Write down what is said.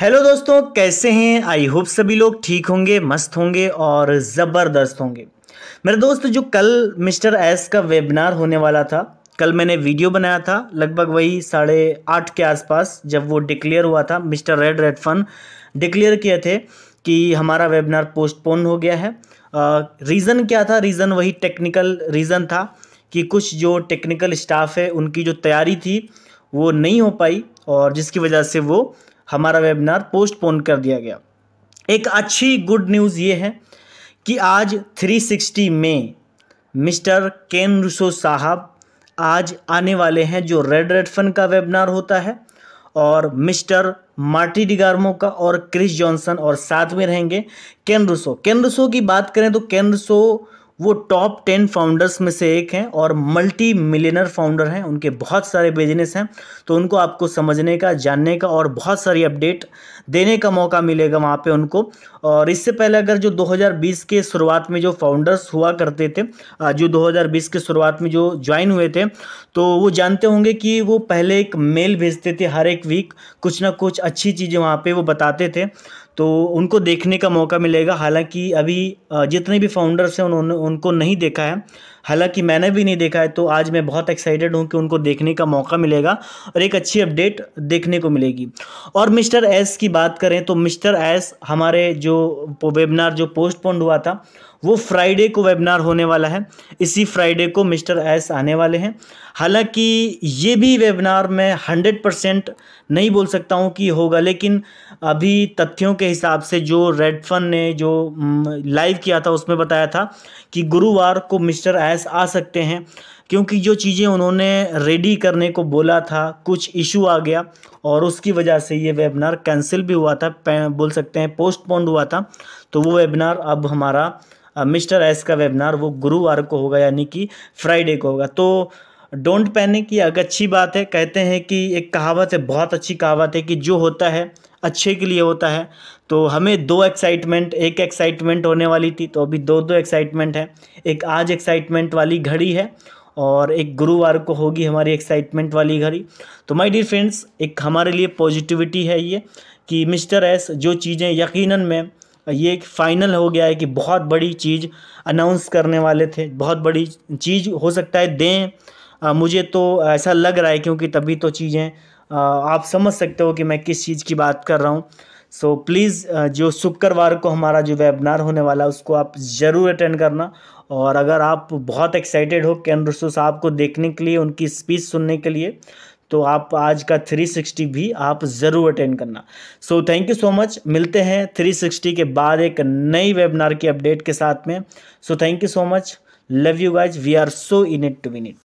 hello दोस्तों कैसे हैं आई होप सभी लोग ठीक होंगे मस्त होंगे और ज़बरदस्त होंगे मेरे दोस्त जो कल मिस्टर एस का वेबिनार होने वाला था कल मैंने वीडियो बनाया था लगभग वही साढ़े आठ के आसपास जब वो डिक्लेयर हुआ था mister red red fun declare किए थे कि हमारा वेबिनार पोस्टपोन हो गया है रीज़न क्या था रीज़न वही टेक्निकल रीज़न था कि कुछ जो टेक्निकल स्टाफ है उनकी जो तैयारी थी वो नहीं हो पाई और जिसकी वजह से वो हमारा वेबिनार पोस्टपोन कर दिया गया एक अच्छी गुड न्यूज़ ये है कि आज 360 में मिस्टर केन रुसो साहब आज आने वाले हैं जो रेड रेड फन का वेबिनार होता है और मिस्टर मार्टी डिगार्मो का और क्रिस जॉनसन और साथ में रहेंगे केन रुसो केन रुसो की बात करें तो केन रुसो वो टॉप टेन फाउंडर्स में से एक हैं और मल्टी मिलियनर फाउंडर हैं उनके बहुत सारे बिजनेस हैं तो उनको आपको समझने का जानने का और बहुत सारी अपडेट देने का मौका मिलेगा वहाँ पे उनको और इससे पहले अगर जो 2020 के शुरुआत में जो फाउंडर्स हुआ करते थे जो 2020 के शुरुआत में जो ज्वाइन हुए थे तो वो जानते होंगे कि वो पहले एक मेल भेजते थे हर एक वीक कुछ ना कुछ अच्छी चीज़ें वहाँ पर वो बताते थे तो उनको देखने का मौका मिलेगा हालांकि अभी जितने भी फाउंडर्स हैं उन्होंने उनको नहीं देखा है हालांकि मैंने भी नहीं देखा है तो आज मैं बहुत एक्साइटेड हूं कि उनको देखने का मौका मिलेगा और एक अच्छी अपडेट देखने को मिलेगी और मिस्टर एस की बात करें तो मिस्टर एस हमारे जो वेबिनार जो पोस्टपोन्ड हुआ था वो फ्राइडे को वेबिनार होने वाला है इसी फ्राइडे को मिस्टर एस आने वाले हैं हालांकि ये भी वेबिनार मैं हंड्रेड परसेंट नहीं बोल सकता हूँ कि होगा लेकिन अभी तथ्यों के हिसाब से जो रेडफन ने जो लाइव किया था उसमें बताया था कि गुरुवार को मिस्टर एस आ सकते हैं क्योंकि जो चीज़ें उन्होंने रेडी करने को बोला था कुछ इशू आ गया और उसकी वजह से ये वेबिनार कैंसिल भी हुआ था बोल सकते हैं पोस्टपोन्ड हुआ था तो वो वेबिनार अब हमारा मिस्टर एस का वेबिनार वो गुरुवार को होगा यानी कि फ्राइडे को होगा तो डोंट पैनिक ये अगर अच्छी बात है कहते हैं कि एक कहावत है बहुत अच्छी कहावत है कि जो होता है अच्छे के लिए होता है तो हमें दो एक्साइटमेंट एक एक्साइटमेंट होने वाली थी तो अभी दो दो एक्साइटमेंट है एक आज एक्साइटमेंट वाली घड़ी है और एक गुरुवार को होगी हमारी एक्साइटमेंट वाली घड़ी तो माय डियर फ्रेंड्स एक हमारे लिए पॉजिटिविटी है ये कि मिस्टर एस जो चीज़ें यकीनन में ये एक फ़ाइनल हो गया है कि बहुत बड़ी चीज़ अनाउंस करने वाले थे बहुत बड़ी चीज़ हो सकता है दें आ, मुझे तो ऐसा लग रहा है क्योंकि तभी तो चीज़ें आप समझ सकते हो कि मैं किस चीज़ की बात कर रहा हूँ सो so, प्लीज़ जो शुक्रवार को हमारा जो वेबिनार होने वाला है उसको आप ज़रूर अटेंड करना और अगर आप बहुत एक्साइटेड हो कैन रसू साहब को देखने के लिए उनकी स्पीच सुनने के लिए तो आप आज का 360 भी आप ज़रूर अटेंड करना so thank you so much मिलते हैं 360 के बाद एक नई वेबिनार की अपडेट के साथ में so thank you so much love you guys we are so in it to win it